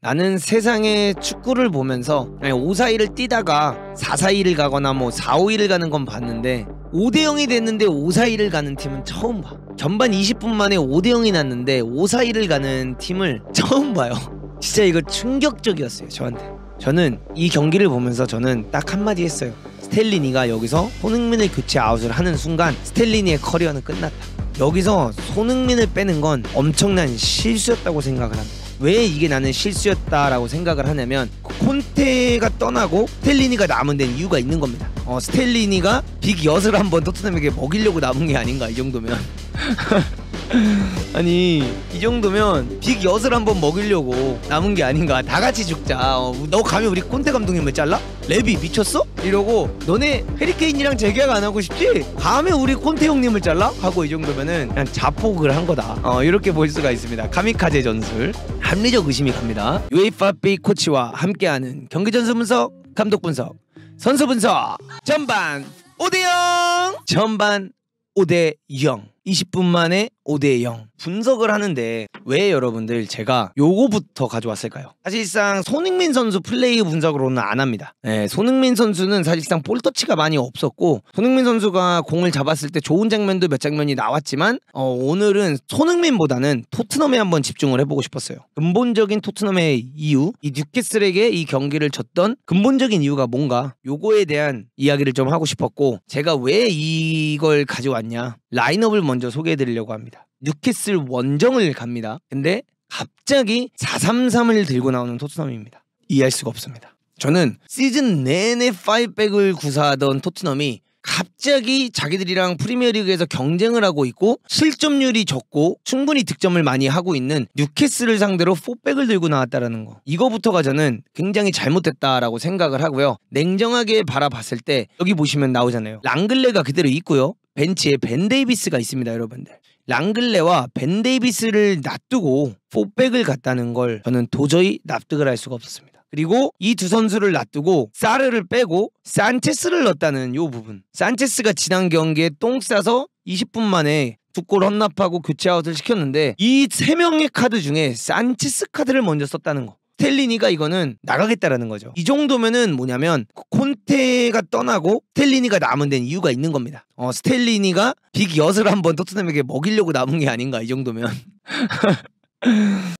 나는 세상에 축구를 보면서 542를 뛰다가 442를 가거나 뭐 452를 가는 건 봤는데 5대 0이 됐는데 542를 가는 팀은 처음 봐. 전반 20분 만에 5대 0이 났는데 542를 가는 팀을 처음 봐요. 진짜 이거 충격적이었어요, 저한테. 저는 이 경기를 보면서 저는 딱 한마디 했어요. 스텔리니가 여기서 손흥민을 교체 아웃을 하는 순간 스텔리니의 커리어는 끝났다. 여기서 손흥민을 빼는 건 엄청난 실수였다고 생각을 합니다. 왜 이게 나는 실수였다라고 생각을 하냐면 콘테가 떠나고 스텔리니가 남은 데는 이유가 있는 겁니다. 어, 스텔리니가 빅 엿을 한번 토트넘에게 먹이려고 남은 게 아닌가 이 정도면. 아니 이 정도면 빅 엿을 한번 먹이려고 남은 게 아닌가 다 같이 죽자 어, 너 감히 우리 콘테 감독님을 잘라? 랩이 미쳤어? 이러고 너네 해리케인이랑 재계약 안 하고 싶지? 감히 우리 콘테 형님을 잘라? 하고 이 정도면은 그냥 자폭을 한 거다 어, 이렇게 볼 수가 있습니다 카미카제 전술 합리적 의심이 갑니다 UEFA B 코치와 함께하는 경기 전술 분석 감독 분석 선수 분석 전반 5대0 전반 5대0 20분 만에 5대 0 분석을 하는데 왜 여러분들 제가 요거부터 가져왔을까요? 사실상 손흥민 선수 플레이 분석으로는 안 합니다. 네, 손흥민 선수는 사실상 볼터치가 많이 없었고 손흥민 선수가 공을 잡았을 때 좋은 장면도 몇 장면이 나왔지만 어, 오늘은 손흥민보다는 토트넘에 한번 집중을 해보고 싶었어요. 근본적인 토트넘의 이유, 이 뉴캐슬에게 이 경기를 졌던 근본적인 이유가 뭔가 요거에 대한 이야기를 좀 하고 싶었고 제가 왜 이걸 가져왔냐 라인업을 먼저 소개해드리려고 합니다. 뉴캐슬 원정을 갑니다. 근데 갑자기 433을 들고 나오는 토트넘입니다. 이해할 수가 없습니다. 저는 시즌 내내 5백을 구사하던 토트넘이 갑자기 자기들이랑 프리미어리그에서 경쟁을 하고 있고 실점률이 적고 충분히 득점을 많이 하고 있는 뉴캐슬을 상대로 4백을 들고 나왔다라는 거 이거부터가 저는 굉장히 잘못됐다라고 생각을 하고요 냉정하게 바라봤을 때 여기 보시면 나오잖아요 랑글레가 그대로 있고요 벤치에 벤 데이비스가 있습니다 여러분들 랑글레와 벤 데이비스를 놔두고 포백을 갔다는 걸 저는 도저히 납득을 할 수가 없었습니다. 그리고 이 두 선수를 놔두고 사르를 빼고 산체스를 넣었다는 요 부분. 산체스가 지난 경기에 똥 싸서 20분 만에 두골 헌납하고 교체 아웃을 시켰는데 이 세 명의 카드 중에 산체스 카드를 먼저 썼다는 거. 스텔리니가 이거는 나가겠다라는 거죠. 이 정도면은 뭐냐면 콘테가 떠나고 스텔리니가 남은 데는 이유가 있는 겁니다. 어, 스텔리니가 빅 엿을 한번 토트넘에게 먹이려고 남은 게 아닌가 이 정도면.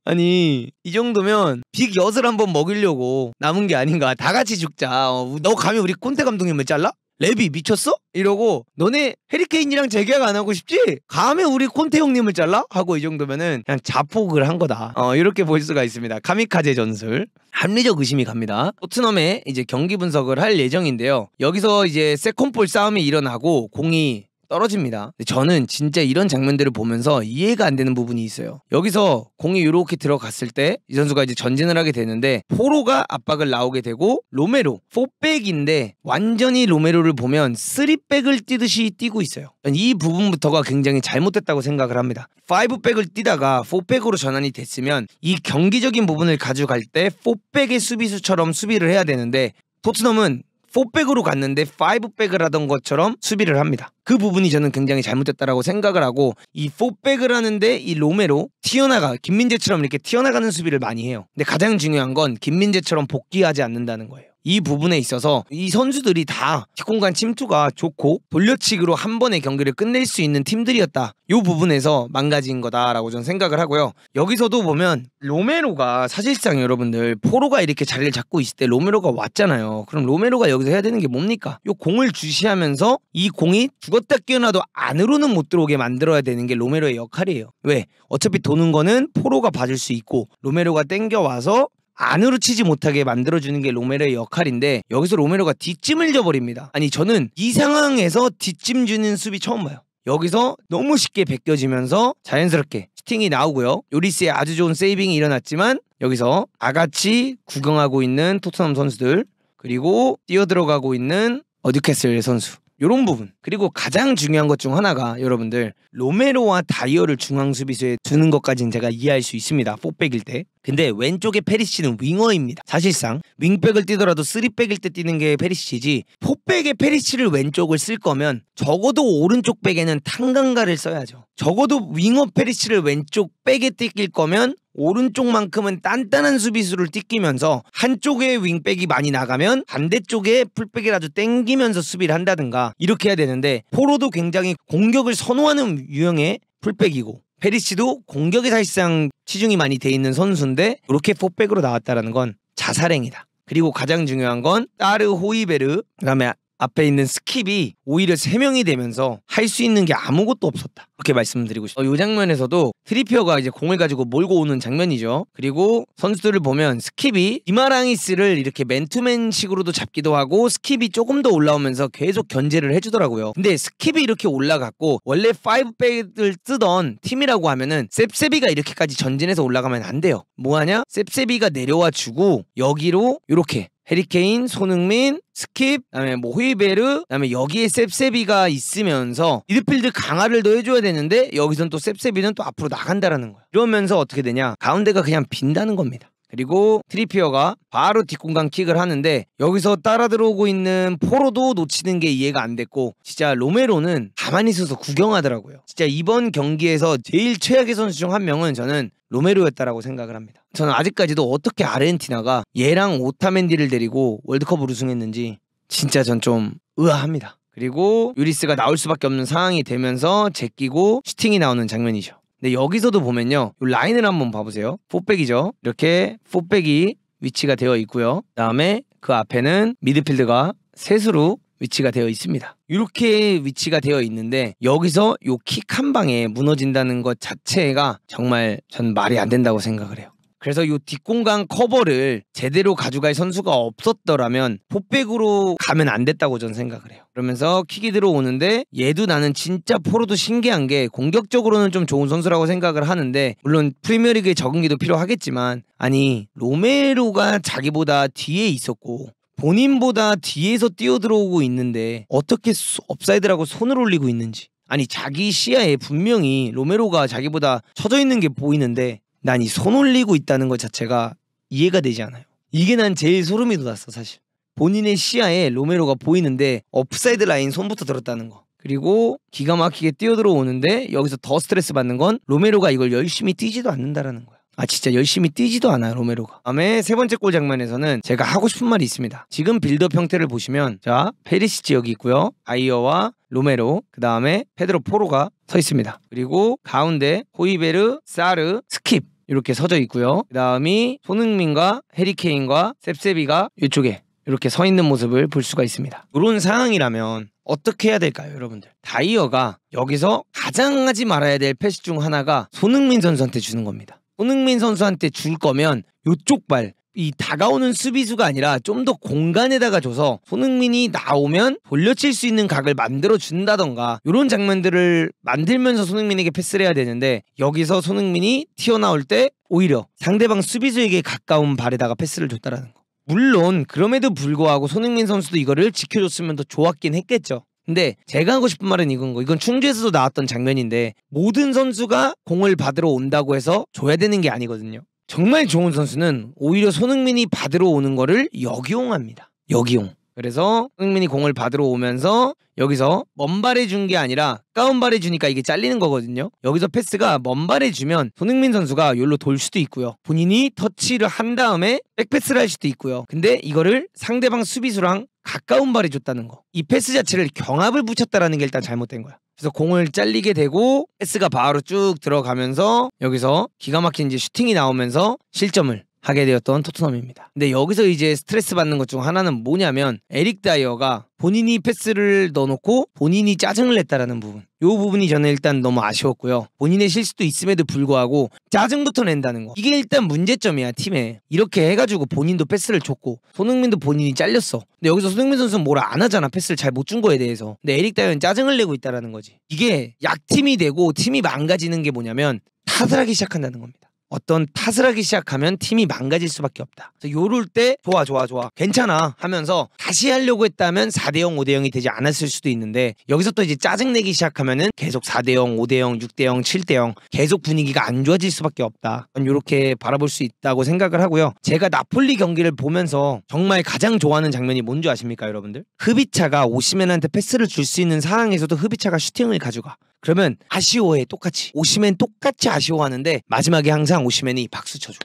아니 이 정도면 빅 엿을 한 번 먹이려고 남은 게 아닌가 다 같이 죽자 어, 너 감히 우리 콘테 감독님을 잘라? 레비 미쳤어? 이러고 너네 해리케인이랑 재계약 안 하고 싶지? 감히 우리 콘테 형님을 잘라? 하고 이 정도면은 그냥 자폭을 한 거다. 어, 이렇게 볼 수가 있습니다. 카미카제 전술. 합리적 의심이 갑니다. 토트넘에 이제 경기 분석을 할 예정인데요. 여기서 이제 세컨볼 싸움이 일어나고 공이 떨어집니다. 저는 진짜 이런 장면들을 보면서 이해가 안 되는 부분이 있어요. 여기서 공이 이렇게 들어갔을 때 이 선수가 이제 전진을 하게 되는데 포로가 압박을 나오게 되고 로메로 4백인데 완전히 로메로를 보면 3백을 뛰듯이 뛰고 있어요. 이 부분부터가 굉장히 잘못됐다고 생각을 합니다. 5백을 뛰다가 4백으로 전환이 됐으면 이 경기적인 부분을 가져갈 때 4백의 수비수처럼 수비를 해야 되는데 토트넘은 4백으로 갔는데 5백을 하던 것처럼 수비를 합니다. 그 부분이 저는 굉장히 잘못됐다라고 생각을 하고 이 4백을 하는데 이 로메로 튀어나가 김민재처럼 이렇게 튀어나가는 수비를 많이 해요. 근데 가장 중요한 건 김민재처럼 복귀하지 않는다는 거예요. 이 부분에 있어서 이 선수들이 다 뒷공간 침투가 좋고 돌려치기로 한 번의 경기를 끝낼 수 있는 팀들이었다. 이 부분에서 망가진 거다라고 저는 생각을 하고요. 여기서도 보면 로메로가 사실상 여러분들 포로가 이렇게 자리를 잡고 있을 때 로메로가 왔잖아요. 그럼 로메로가 여기서 해야 되는 게 뭡니까? 이 공을 주시하면서 이 공이 죽었다 깨어나도 안으로는 못 들어오게 만들어야 되는 게 로메로의 역할이에요. 왜? 어차피 도는 거는 포로가 봐줄 수 있고 로메로가 땡겨와서 안으로 치지 못하게 만들어주는 게 로메로의 역할인데 여기서 로메로가 뒷짐을 져버립니다. 아니 저는 이 상황에서 뒷짐 주는 수비 처음 봐요. 여기서 너무 쉽게 베껴지면서 자연스럽게 스팅이 나오고요. 요리스의 아주 좋은 세이빙이 일어났지만 여기서 아가치 구경하고 있는 토트넘 선수들 그리고 뛰어들어가고 있는 어드캐슬 선수 이런 부분 그리고 가장 중요한 것 중 하나가 여러분들 로메로와 다이어를 중앙 수비수에 두는 것까지는 제가 이해할 수 있습니다 포백일 때 근데 왼쪽에 페리시치는 윙어입니다. 사실상 윙백을 뛰더라도 쓰리백일때 뛰는 게 페리시치지 포백에 페리시치를 왼쪽을 쓸 거면 적어도 오른쪽 백에는 탄강가를 써야죠. 적어도 윙어 페리시치를 왼쪽 백에 뛸 거면 오른쪽만큼은 단단한 수비수를 띠끼면서 한쪽에 윙백이 많이 나가면 반대쪽에 풀백이라도 땡기면서 수비를 한다든가 이렇게 해야 되는데 포로도 굉장히 공격을 선호하는 유형의 풀백이고 페리치도 공격이 사실상 치중이 많이 돼 있는 선수인데 이렇게 포백으로 나왔다라는 건 자살행위다. 그리고 가장 중요한 건 따르 호이베르 그다음에 앞에 있는 스킵이 오히려 3명이 되면서 할 수 있는 게 아무것도 없었다. 그렇게 말씀드리고 싶어요. 이 어, 장면에서도 트리피어가 이제 공을 가지고 몰고 오는 장면이죠. 그리고 선수들을 보면 스킵이 이마랑이스를 이렇게 맨투맨 식으로도 잡기도 하고 스킵이 조금 더 올라오면서 계속 견제를 해주더라고요. 근데 스킵이 이렇게 올라갔고 원래 5백을 뜨던 팀이라고 하면은 셉세비가 이렇게까지 전진해서 올라가면 안 돼요. 뭐하냐? 셉세비가 내려와 주고 여기로 이렇게 해리케인, 손흥민, 스킵, 그다음에 뭐 호이베르, 그다음에 여기에 셉세비가 있으면서 미드필드 강화를 더 해줘야 되는데 여기선 또 셉세비는 또 앞으로 나간다라는 거야. 이러면서 어떻게 되냐? 가운데가 그냥 빈다는 겁니다. 그리고 트리피어가 바로 뒷공간 킥을 하는데 여기서 따라 들어오고 있는 포로도 놓치는 게 이해가 안 됐고 진짜 로메로는 가만히 있어서 구경하더라고요. 진짜 이번 경기에서 제일 최악의 선수 중 한 명은 저는 로메로였다라고 생각을 합니다. 저는 아직까지도 어떻게 아르헨티나가 얘랑 오타멘디를 데리고 월드컵을 우승했는지 진짜 전 좀 의아합니다. 그리고 유리스가 나올 수밖에 없는 상황이 되면서 제끼고 슈팅이 나오는 장면이죠. 근데 여기서도 보면요. 라인을 한번 봐보세요. 4백이죠. 이렇게 4백이 위치가 되어 있고요. 그 다음에 그 앞에는 미드필드가 셋으로 위치가 되어 있습니다. 이렇게 위치가 되어 있는데 여기서 요 킥 한 방에 무너진다는 것 자체가 정말 전 말이 안 된다고 생각을 해요. 그래서 이 뒷공간 커버를 제대로 가져갈 선수가 없었더라면 포백으로 가면 안 됐다고 저는 생각을 해요. 그러면서 킥이 들어오는데 얘도 나는 진짜 포로도 신기한 게 공격적으로는 좀 좋은 선수라고 생각을 하는데 물론 프리미어리그에 적응기도 필요하겠지만 아니 로메로가 자기보다 뒤에 있었고 본인보다 뒤에서 뛰어들어오고 있는데 어떻게 업사이드라고 손을 올리고 있는지 아니 자기 시야에 분명히 로메로가 자기보다 쳐져 있는 게 보이는데 난이손 올리고 있다는 것 자체가 이해가 되지 않아요. 이게 난 제일 소름이 돋았어 사실. 본인의 시야에 로메로가 보이는데 업사이드 라인 손부터 들었다는 거. 그리고 기가 막히게 뛰어들어오는데 여기서 더 스트레스 받는 건 로메로가 이걸 열심히 뛰지도 않는다라는 거야. 아 진짜 열심히 뛰지도 않아 요 로메로가 다음에 세 번째 골 장면에서는 제가 하고 싶은 말이 있습니다 지금 빌드업 형태를 보시면 자 페리시 지역이 있고요 아이어와 로메로 그 다음에 페드로 포로가 서 있습니다 그리고 가운데 호이베르 사르 스킵 이렇게 서져 있고요. 그 다음이 손흥민과 해리케인과 셉세비가 이쪽에 이렇게 서 있는 모습을 볼 수가 있습니다. 이런 상황이라면 어떻게 해야 될까요, 여러분들? 다이어가 여기서 가장 하지 말아야 될 패스 중 하나가 손흥민 선수한테 주는 겁니다. 손흥민 선수한테 줄 거면 요쪽 발이 다가오는 수비수가 아니라 좀 더 공간에다가 줘서 손흥민이 나오면 돌려칠 수 있는 각을 만들어 준다던가 이런 장면들을 만들면서 손흥민에게 패스를 해야 되는데 여기서 손흥민이 튀어나올 때 오히려 상대방 수비수에게 가까운 발에다가 패스를 줬다라는 거. 물론 그럼에도 불구하고 손흥민 선수도 이거를 지켜줬으면 더 좋았긴 했겠죠. 근데 제가 하고 싶은 말은 이건 거. 이건 충주에서도 나왔던 장면인데 모든 선수가 공을 받으러 온다고 해서 줘야 되는 게 아니거든요. 정말 좋은 선수는 오히려 손흥민이 받으러 오는 거를 역이용합니다. 역이용. 그래서 손 흥민이 공을 받으러 오면서 여기서 먼발해준 게 아니라 까운발해 주니까 이게 잘리는 거거든요. 여기서 패스가 먼발해 주면 손흥민 선수가 열로 돌 수도 있고요. 본인이 터치를 한 다음에 백패스를 할 수도 있고요. 근데 이거를 상대방 수비수랑 가까운 발이 줬다는 거. 이 패스 자체를 경합을 붙였다라는 게 일단 잘못된 거야. 그래서 공을 잘리게 되고 패스가 바로 쭉 들어가면서 여기서 기가 막힌 이제 슈팅이 나오면서 실점을 하게 되었던 토트넘입니다. 근데 여기서 이제 스트레스 받는 것 중 하나는 뭐냐면 에릭 다이어가 본인이 패스를 넣어놓고 본인이 짜증을 냈다라는 부분. 요 부분이 저는 일단 너무 아쉬웠고요. 본인의 실수도 있음에도 불구하고 짜증부터 낸다는 거. 이게 일단 문제점이야 팀에. 이렇게 해가지고 본인도 패스를 줬고 손흥민도 본인이 잘렸어. 근데 여기서 손흥민 선수는 뭐라 안 하잖아. 패스를 잘 못 준 거에 대해서. 근데 에릭 다이어는 짜증을 내고 있다라는 거지. 이게 약팀이 되고 팀이 망가지는 게 뭐냐면 타들하기 시작한다는 겁니다. 어떤 탓을 하기 시작하면 팀이 망가질 수밖에 없다. 그래서 요럴 때 좋아 좋아 좋아 괜찮아 하면서 다시 하려고 했다면 4대0 5대0이 되지 않았을 수도 있는데 여기서 또 이제 짜증내기 시작하면은 계속 4대0 5대0 6대0 7대0 계속 분위기가 안 좋아질 수밖에 없다. 이렇게 바라볼 수 있다고 생각을 하고요. 제가 나폴리 경기를 보면서 정말 가장 좋아하는 장면이 뭔지 아십니까 여러분들? 흡이차가 오시멘한테 패스를 줄 수 있는 상황에서도 흡이차가 슈팅을 가져가. 그러면 아쉬워해 똑같이 오시맨 똑같이 아쉬워하는데 마지막에 항상 오시맨이 박수 쳐줘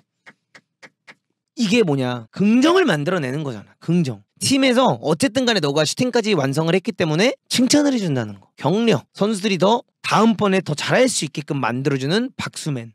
이게 뭐냐 긍정을 만들어내는 거잖아 긍정 팀에서 어쨌든 간에 너가 슈팅까지 완성을 했기 때문에 칭찬을 해준다는 거 격려 선수들이 더 다음번에 더 잘할 수 있게끔 만들어주는 박수맨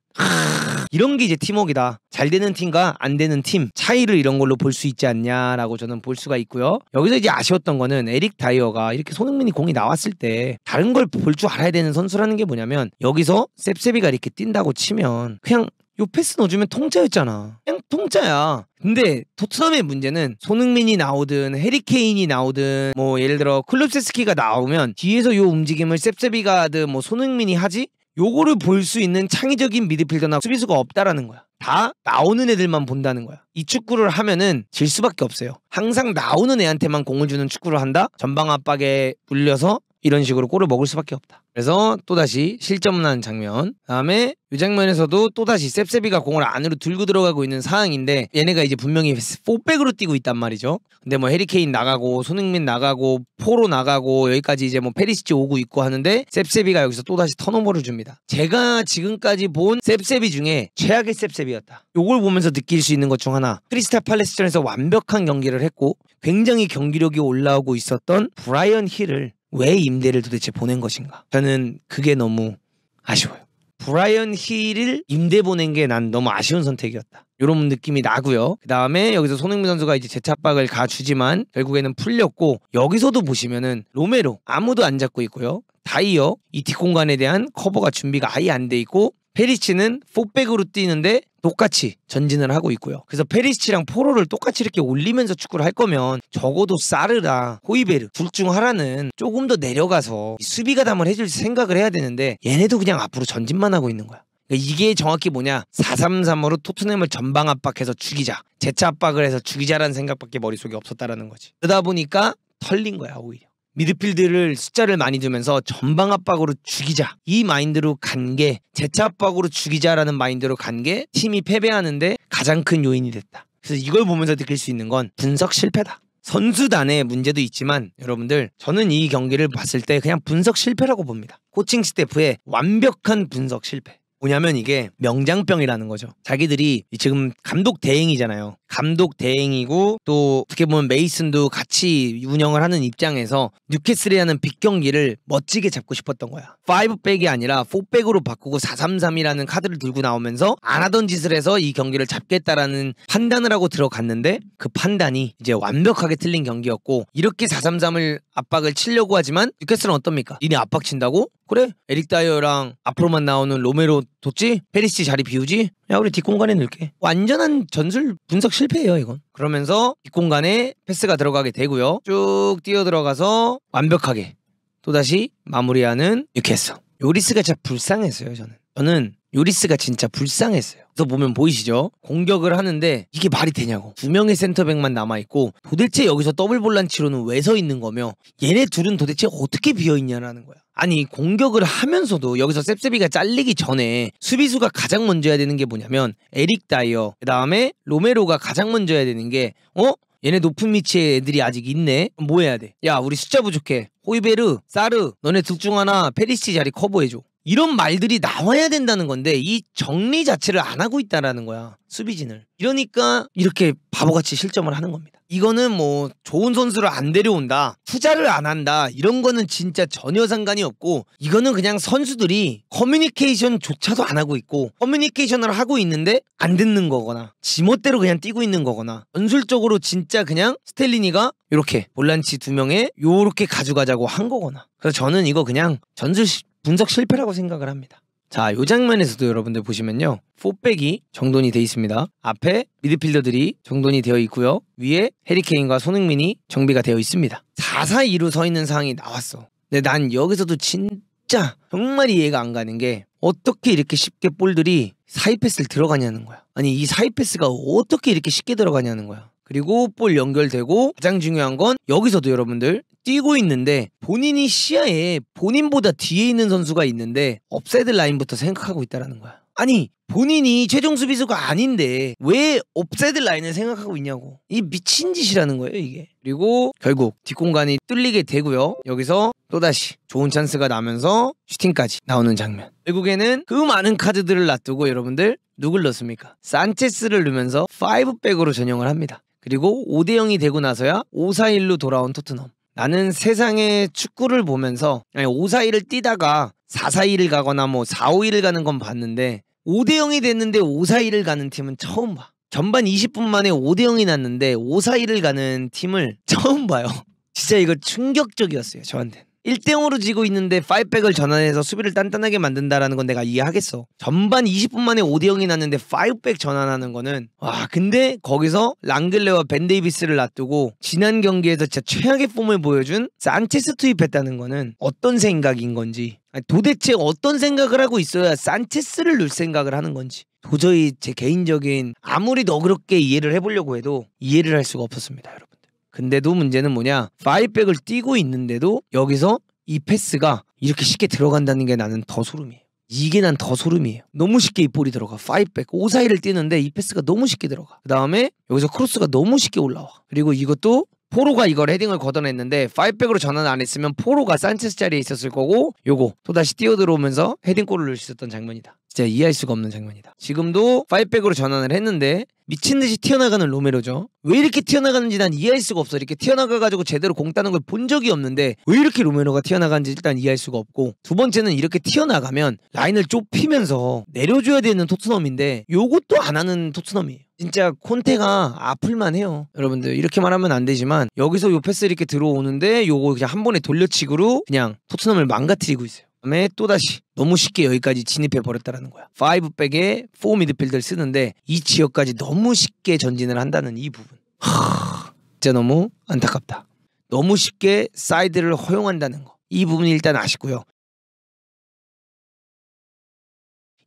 이런 게 이제 팀웍이다. 잘 되는 팀과 안 되는 팀 차이를 이런 걸로 볼 수 있지 않냐라고 저는 볼 수가 있고요. 여기서 이제 아쉬웠던 거는 에릭 다이어가 이렇게 손흥민이 공이 나왔을 때 다른 걸 볼 줄 알아야 되는 선수라는 게 뭐냐면 여기서 셉셉이가 이렇게 뛴다고 치면 그냥 요 패스 넣어주면 통짜였잖아. 그냥 통짜야. 근데 토트넘의 문제는 손흥민이 나오든 해리케인이 나오든 뭐 예를 들어 클럽세스키가 나오면 뒤에서 요 움직임을 셉셉이가 하든 뭐 손흥민이 하지 요거를 볼 수 있는 창의적인 미드필더나 수비수가 없다라는 거야. 다 나오는 애들만 본다는 거야. 이 축구를 하면은 질 수밖에 없어요. 항상 나오는 애한테만 공을 주는 축구를 한다? 전방 압박에 물려서 이런 식으로 골을 먹을 수밖에 없다. 그래서 또다시 실점난 장면. 다음에 이 장면에서도 또다시 셉셉이가 공을 안으로 들고 들어가고 있는 상황인데 얘네가 이제 분명히 4백으로 뛰고 있단 말이죠. 근데 뭐 해리케인 나가고 손흥민 나가고 포로 나가고 여기까지 이제 뭐 페리시치 오고 있고 하는데 셉셉이가 여기서 또다시 턴오버를 줍니다. 제가 지금까지 본 셉셉이 중에 최악의 셉셉이였다. 요걸 보면서 느낄 수 있는 것 중 하나. 크리스탈 팔레스전에서 완벽한 경기를 했고 굉장히 경기력이 올라오고 있었던 브라이언 힐을 왜 임대를 도대체 보낸 것인가? 저는 그게 너무 아쉬워요. 브라이언 힐을 임대 보낸 게 난 너무 아쉬운 선택이었다. 이런 느낌이 나고요. 그 다음에 여기서 손흥민 선수가 이제 재차박을 가주지만 결국에는 풀렸고 여기서도 보시면은 로메로 아무도 안 잡고 있고요. 다이어 이 뒷공간에 대한 커버가 준비가 아예 안 돼 있고 페리치는 포백으로 뛰는데 똑같이 전진을 하고 있고요. 그래서 페리시치랑 포로를 똑같이 이렇게 올리면서 축구를 할 거면 적어도 사르라, 호이베르 둘 중 하나는 조금 더 내려가서 수비가담을 해줄 생각을 해야 되는데 얘네도 그냥 앞으로 전진만 하고 있는 거야. 그러니까 이게 정확히 뭐냐 4-3-3으로 토트넘을 전방 압박해서 죽이자 재차 압박을 해서 죽이자라는 생각밖에 머릿속에 없었다라는 거지 그러다 보니까 털린 거야 오히려 미드필드를 숫자를 많이 두면서 전방 압박으로 죽이자 이 마인드로 간 게 재차 압박으로 죽이자라는 마인드로 간 게 팀이 패배하는데 가장 큰 요인이 됐다. 그래서 이걸 보면서 느낄 수 있는 건 분석 실패다. 선수단의 문제도 있지만 여러분들 저는 이 경기를 봤을 때 그냥 분석 실패라고 봅니다. 코칭 스태프의 완벽한 분석 실패. 뭐냐면 이게 명장병이라는 거죠. 자기들이 지금 감독 대행이잖아요. 감독 대행이고 또 어떻게 보면 메이슨도 같이 운영을 하는 입장에서 뉴캐슬이하는빅 경기를 멋지게 잡고 싶었던 거야. 5백이 아니라 4백으로 바꾸고 433이라는 카드를 들고 나오면서 안 하던 짓을 해서 이 경기를 잡겠다라는 판단을 하고 들어갔는데 그 판단이 이제 완벽하게 틀린 경기였고 이렇게 433을 압박을 치려고 하지만 뉴캐슬은 어떻습니까? 니네 압박 친다고? 그래 에릭 다이어랑 앞으로만 나오는 로메로 뒀지? 페리시 자리 비우지? 야 우리 뒷공간에 넣을게 완전한 전술 분석 실패예요 이건 그러면서 뒷공간에 패스가 들어가게 되고요 쭉 뛰어 들어가서 완벽하게 또다시 마무리하는 뉴캐슬 요리스가 진짜 불쌍했어요 저는 저는 요리스가 진짜 불쌍했어요. 그래서 보면 보이시죠? 공격을 하는데 이게 말이 되냐고. 두 명의 센터백만 남아있고 도대체 여기서 더블 볼란치로는 왜 서 있는 거며 얘네 둘은 도대체 어떻게 비어있냐라는 거야. 아니 공격을 하면서도 여기서 셉셉이가 잘리기 전에 수비수가 가장 먼저 해야 되는 게 뭐냐면 에릭 다이어 그 다음에 로메로가 가장 먼저 해야 되는 게 어? 얘네 높은 위치에 애들이 아직 있네? 뭐 해야 돼? 야 우리 숫자 부족해 호이베르, 사르 너네 둘 중 하나 페리시 자리 커버해줘 이런 말들이 나와야 된다는 건데 이 정리 자체를 안 하고 있다라는 거야 수비진을 이러니까 이렇게 바보같이 실점을 하는 겁니다 이거는 뭐 좋은 선수를 안 데려온다 투자를 안 한다 이런 거는 진짜 전혀 상관이 없고 이거는 그냥 선수들이 커뮤니케이션조차도 안 하고 있고 커뮤니케이션을 하고 있는데 안 듣는 거거나 지멋대로 그냥 뛰고 있는 거거나 연술적으로 진짜 그냥 스텔리니가 이렇게 볼란치 두 명에 요렇게 가져가자고 한 거거나 그래서 저는 이거 그냥 전술 분석 실패라고 생각을 합니다. 자, 이 장면에서도 여러분들 보시면요. 4백이 정돈이 되어 있습니다. 앞에 미드필더들이 정돈이 되어 있고요. 위에 해리케인과 손흥민이 정비가 되어 있습니다. 4-4-2로 서 있는 상황이 나왔어. 근데 난 여기서도 진짜 정말 이해가 안 가는 게 어떻게 이렇게 쉽게 볼들이 사이패스를 들어가냐는 거야. 아니 이 사이패스가 어떻게 이렇게 쉽게 들어가냐는 거야. 그리고 볼 연결되고 가장 중요한 건 여기서도 여러분들 뛰고 있는데 본인이 시야에 본인보다 뒤에 있는 선수가 있는데 업사이드 라인부터 생각하고 있다라는 거야. 아니 본인이 최종 수비수가 아닌데 왜 업사이드 라인을 생각하고 있냐고 이 미친 짓이라는 거예요 이게 그리고 결국 뒷공간이 뚫리게 되고요 여기서 또다시 좋은 찬스가 나면서 슈팅까지 나오는 장면 결국에는 그 많은 카드들을 놔두고 여러분들 누굴 넣습니까? 산체스를 넣으면서 5백으로 전용을 합니다 그리고 5대 0이 되고 나서야 5-4-1로 돌아온 토트넘. 나는 세상의 축구를 보면서 5-4-1을 뛰다가 4-4-1을 가거나 뭐 4-5-1을 가는 건 봤는데 5대 0이 됐는데 5-4-1을 가는 팀은 처음 봐. 전반 20분 만에 5대 0이 났는데 5-4-1을 가는 팀을 처음 봐요. 진짜 이거 충격적이었어요, 저한테. 는 1대0으로 지고 있는데 5백을 전환해서 수비를 단단하게 만든다라는 건 내가 이해하겠어. 전반 20분 만에 5대0이 났는데 5백 전환하는 거는 와 근데 거기서 랑글레와 벤데이비스를 놔두고 지난 경기에서 진짜 최악의 폼을 보여준 산체스 투입했다는 거는 어떤 생각인 건지 아니, 도대체 어떤 생각을 하고 있어야 산체스를 넣을 생각을 하는 건지 도저히 제 개인적인 아무리 너그럽게 이해를 해보려고 해도 이해를 할 수가 없었습니다 여러분. 근데도 문제는 뭐냐 5백을 뛰고 있는데도 여기서 이 패스가 이렇게 쉽게 들어간다는 게 나는 더 소름이에요. 이게 난 더 소름이에요. 너무 쉽게 이 볼이 들어가. 5백, 5사이를 뛰는데 이 패스가 너무 쉽게 들어가. 그 다음에 여기서 크로스가 너무 쉽게 올라와. 그리고 이것도 포로가 이걸 헤딩을 걷어냈는데 5백으로 전환 안 했으면 포로가 산체스 자리에 있었을 거고 요거 또다시 뛰어들어오면서 헤딩골을 넣을 수 있었던 장면이다. 진짜 이해할 수가 없는 장면이다. 지금도 파이백으로 전환을 했는데 미친 듯이 튀어나가는 로메로죠. 왜 이렇게 튀어나가는지 난 이해할 수가 없어. 이렇게 튀어나가가지고 제대로 공 따는 걸 본 적이 없는데 왜 이렇게 로메로가 튀어나가는지 일단 이해할 수가 없고 두 번째는 이렇게 튀어나가면 라인을 좁히면서 내려줘야 되는 토트넘인데 요것도 안 하는 토트넘이에요. 진짜 콘테가 아플만 해요. 여러분들 이렇게 말하면 안 되지만 여기서 요 패스 이렇게 들어오는데 요거 그냥 한 번에 돌려치기로 그냥 토트넘을 망가뜨리고 있어요. 다음에 또다시 너무 쉽게 여기까지 진입해 버렸다는 거야. 5백에 4 미드필더를 쓰는데 이 지역까지 너무 쉽게 전진을 한다는 이 부분. 하, 진짜 너무 안타깝다. 너무 쉽게 사이드를 허용한다는 거. 이 부분이 일단 아쉽고요.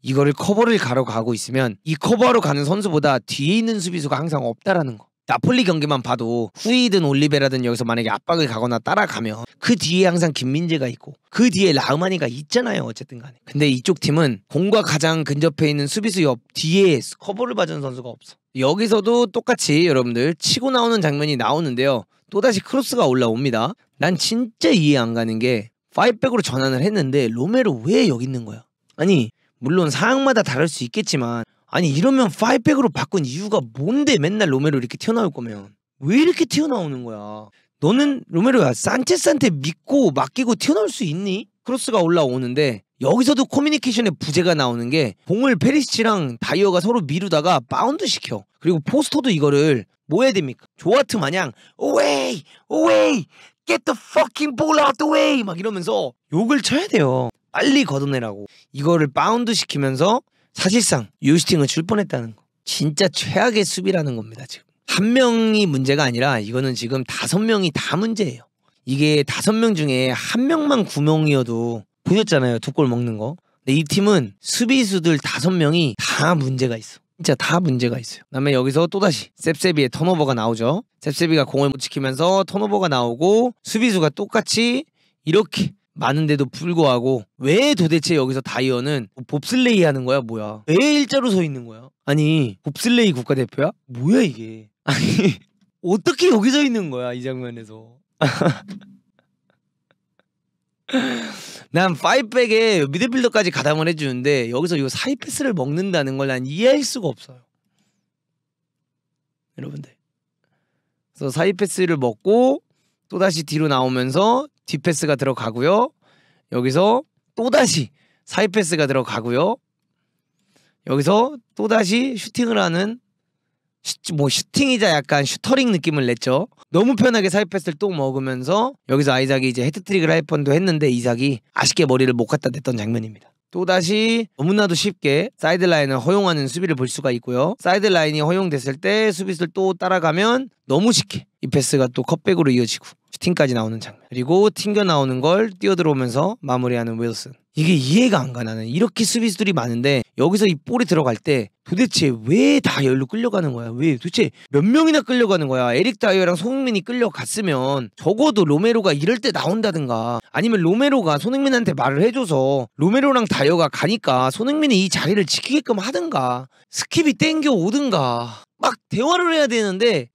이거를 커버를 가러 가고 있으면 이 커버로 가는 선수보다 뒤에 있는 수비수가 항상 없다라는 거. 나폴리 경기만 봐도 후이든 올리베라든 여기서 만약에 압박을 가거나 따라가면 그 뒤에 항상 김민재가 있고 그 뒤에 라우마니가 있잖아요 어쨌든 간에 근데 이쪽 팀은 공과 가장 근접해 있는 수비수 옆 뒤에 커버를 받은 선수가 없어 여기서도 똑같이 여러분들 치고 나오는 장면이 나오는데요 또다시 크로스가 올라옵니다 난 진짜 이해 안 가는 게 파이백으로 전환을 했는데 로메로 왜 여기 있는 거야 아니 물론 상황마다 다를 수 있겠지만 아니 이러면 5백으로 바꾼 이유가 뭔데 맨날 로메로 이렇게 튀어나올 거면 왜 이렇게 튀어나오는 거야 너는 로메로야 산체스한테 믿고 맡기고 튀어나올 수 있니? 크로스가 올라오는데 여기서도 커뮤니케이션의 부재가 나오는 게 봉을 페리시치랑 다이어가 서로 미루다가 바운드 시켜. 그리고 포스터도 이거를 뭐 해야 됩니까? 조아트 마냥 오웨이 오웨이 a y get the fucking ball out the way 막 이러면서 욕을 쳐야 돼요. 빨리 걷어내라고. 이거를 바운드 시키면서 사실상 유스팅을줄 뻔했다는 거. 진짜 최악의 수비라는 겁니다 지금. 한 명이 문제가 아니라 이거는 지금 다섯 명이 다 문제예요. 이게 다섯 명 중에 한 명만 구명이어도 보셨잖아요 두 골 먹는 거. 근데 이 팀은 수비수들 다섯 명이 다 문제가 있어. 진짜 다 문제가 있어요. 그다음에 여기서 또다시 셉세비의 턴오버가 나오죠. 셉세비가 공을 못 지키면서 턴오버가 나오고 수비수가 똑같이 이렇게 많은데도 불구하고 왜 도대체 여기서 다이어는 봅슬레이 하는 거야 뭐야 왜 일자로 서 있는 거야 아니 봅슬레이 국가대표야 뭐야 이게 아니 어떻게 여기 서 있는 거야 이 장면에서 난 파이백에 미드필더까지 가담을 해주는데 여기서 이 사이 패스를 먹는다는 걸 난 이해할 수가 없어요 여러분들 그래서 사이 패스를 먹고 또다시 뒤로 나오면서 뒷패스가 들어가고요. 여기서 또다시 사이패스가 들어가고요. 여기서 또다시 슈팅을 하는 슈, 뭐 슈팅이자 약간 슈터링 느낌을 냈죠. 너무 편하게 사이패스를 또 먹으면서 여기서 아이작이 이제 헤트트릭을 할 뻔도 했는데 이삭이 아쉽게 머리를 못 갖다 댔던 장면입니다. 또다시 너무나도 쉽게 사이드라인을 허용하는 수비를 볼 수가 있고요. 사이드라인이 허용됐을 때 수비수를 또 따라가면 너무 쉽게 이 패스가 또 컷백으로 이어지고 슈팅까지 나오는 장면 그리고 튕겨 나오는 걸 뛰어들어오면서 마무리하는 웨더슨 이게 이해가 안가 나는 이렇게 수비수들이 많은데 여기서 이 볼이 들어갈 때 도대체 왜 다 열로 끌려가는 거야 왜 도대체 몇 명이나 끌려가는 거야 에릭 다이어랑 손흥민이 끌려갔으면 적어도 로메로가 이럴 때 나온다든가 아니면 로메로가 손흥민한테 말을 해줘서 로메로랑 다이어가 가니까 손흥민이 이 자리를 지키게끔 하든가 스킵이 땡겨 오든가 막 대화를 해야 되는데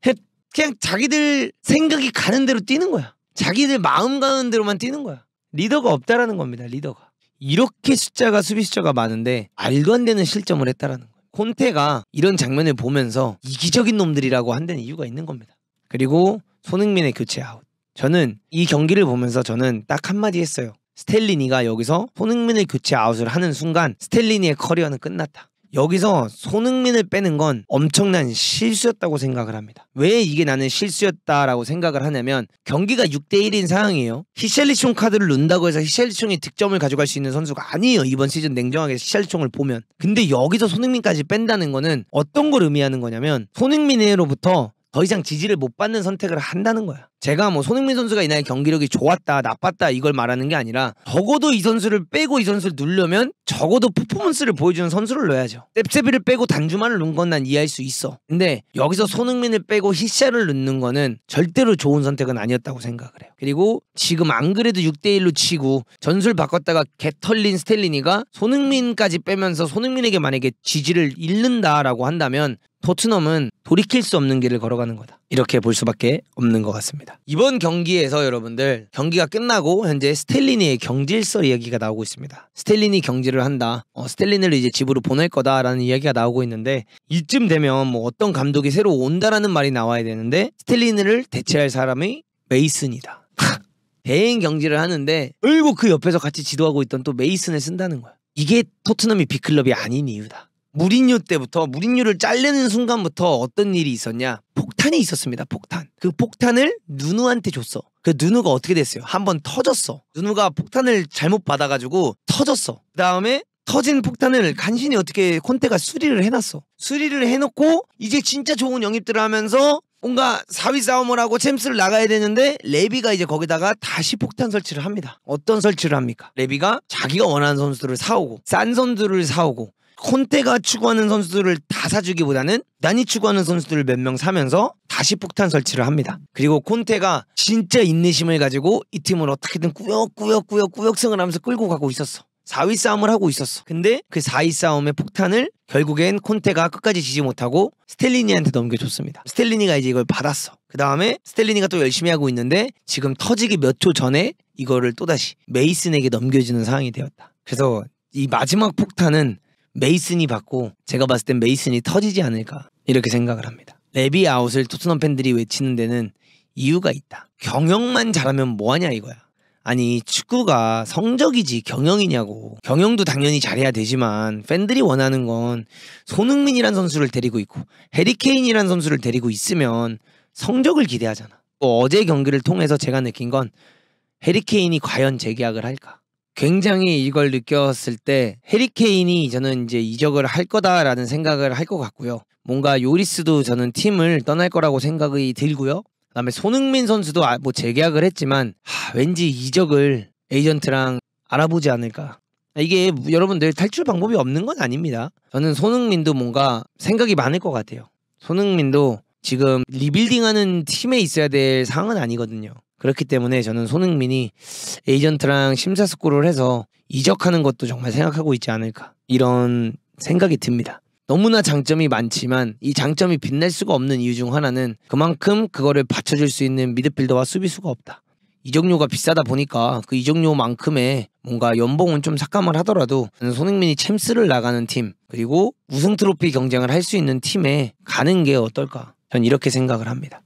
그냥 자기들 생각이 가는 대로 뛰는 거야. 자기들 마음 가는 대로만 뛰는 거야. 리더가 없다라는 겁니다. 리더가. 이렇게 숫자가 수비 수자가 많은데 알도 안 되는 실점을 했다라는 거예요. 콘테가 이런 장면을 보면서 이기적인 놈들이라고 한다는 이유가 있는 겁니다. 그리고 손흥민의 교체 아웃. 저는 이 경기를 보면서 저는 딱 한마디 했어요. 스텔리니가 여기서 손흥민을 교체 아웃을 하는 순간 스텔리니의 커리어는 끝났다. 여기서 손흥민을 빼는 건 엄청난 실수였다고 생각을 합니다. 왜 이게 나는 실수였다라고 생각을 하냐면 경기가 6대1인 상황이에요. 히샬리총 카드를 넣는다고 해서 히샬리총이 득점을 가져갈 수 있는 선수가 아니에요. 이번 시즌 냉정하게 히샬리총을 보면. 근데 여기서 손흥민까지 뺀다는 거는 어떤 걸 의미하는 거냐면 손흥민으로부터 더 이상 지지를 못 받는 선택을 한다는 거야. 제가 뭐 손흥민 선수가 이날 경기력이 좋았다 나빴다 이걸 말하는 게 아니라 적어도 이 선수를 빼고 이 선수를 누르면 적어도 퍼포먼스를 보여주는 선수를 넣어야죠 셉세비를 빼고 단주만을 넣은 건 난 이해할 수 있어 근데 여기서 손흥민을 빼고 히샤를 넣는 거는 절대로 좋은 선택은 아니었다고 생각을 해요 그리고 지금 안 그래도 6대1로 치고 전술 바꿨다가 개털린 스텔리니가 손흥민까지 빼면서 손흥민에게 만약에 지지를 잃는다라고 한다면 토트넘은 돌이킬 수 없는 길을 걸어가는 거다 이렇게 볼 수밖에 없는 것 같습니다 이번 경기에서 여러분들 경기가 끝나고 현재 스텔린니의 경질설 이야기가 나오고 있습니다. 스텔린이 경질을 한다. 어, 스텔린을 이제 집으로 보낼 거다라는 이야기가 나오고 있는데 이쯤 되면 뭐 어떤 감독이 새로 온다라는 말이 나와야 되는데 스텔린을 대체할 사람이 메이슨이다. 대행 경질을 하는데 그리고 그 옆에서 같이 지도하고 있던 또 메이슨을 쓴다는 거야. 이게 토트넘이 B클럽이 아닌 이유다. 무린유 때부터 무린유를 잘르는 순간부터 어떤 일이 있었냐 폭탄이 있었습니다 폭탄 그 폭탄을 누누한테 줬어 그 누누가 어떻게 됐어요 한번 터졌어 누누가 폭탄을 잘못 받아가지고 터졌어 그 다음에 터진 폭탄을 간신히 어떻게 콘테가 수리를 해놨어 수리를 해놓고 이제 진짜 좋은 영입들을 하면서 뭔가 사위 싸움을 하고 챔스를 나가야 되는데 레비가 이제 거기다가 다시 폭탄 설치를 합니다. 어떤 설치를 합니까? 레비가 자기가 원하는 선수들을 사오고 싼 선수를 사오고 콘테가 추구하는 선수들을 다 사주기보다는 난이 추구하는 선수들을 몇 명 사면서 다시 폭탄 설치를 합니다. 그리고 콘테가 진짜 인내심을 가지고 이 팀을 어떻게든 꾸역꾸역꾸역 꾸역승을 하면서 끌고 가고 있었어. 4위 싸움을 하고 있었어. 근데 그 4위 싸움의 폭탄을 결국엔 콘테가 끝까지 지지 못하고 스텔리니한테 넘겨줬습니다. 스텔리니가 이제 이걸 받았어. 그 다음에 스텔리니가 또 열심히 하고 있는데 지금 터지기 몇 초 전에 이거를 또다시 메이슨에게 넘겨주는 상황이 되었다. 그래서 이 마지막 폭탄은 메이슨이 받고 제가 봤을 땐 메이슨이 터지지 않을까 이렇게 생각을 합니다. 레비 아웃을 토트넘 팬들이 외치는 데는 이유가 있다. 경영만 잘하면 뭐하냐 이거야. 아니 축구가 성적이지 경영이냐고. 경영도 당연히 잘해야 되지만 팬들이 원하는 건 손흥민이란 선수를 데리고 있고 해리케인이란 선수를 데리고 있으면 성적을 기대하잖아. 어제 경기를 통해서 제가 느낀 건 해리케인이 과연 재계약을 할까? 굉장히 이걸 느꼈을 때 해리케인이 저는 이제 이적을 할 거다라는 생각을 할 것 같고요. 뭔가 요리스도 저는 팀을 떠날 거라고 생각이 들고요. 그다음에 손흥민 선수도 아, 뭐 재계약을 했지만 하, 왠지 이적을 에이전트랑 알아보지 않을까. 이게 여러분들 탈출 방법이 없는 건 아닙니다. 저는 손흥민도 뭔가 생각이 많을 것 같아요. 손흥민도 지금 리빌딩하는 팀에 있어야 될 상황은 아니거든요. 그렇기 때문에 저는 손흥민이 에이전트랑 심사숙고를 해서 이적하는 것도 정말 생각하고 있지 않을까 이런 생각이 듭니다. 너무나 장점이 많지만 이 장점이 빛날 수가 없는 이유 중 하나는 그만큼 그거를 받쳐줄 수 있는 미드필더와 수비수가 없다. 이적료가 비싸다 보니까 그 이적료만큼의 뭔가 연봉은 좀 삭감을 하더라도 손흥민이 챔스를 나가는 팀 그리고 우승 트로피 경쟁을 할 수 있는 팀에 가는 게 어떨까 전 이렇게 생각을 합니다.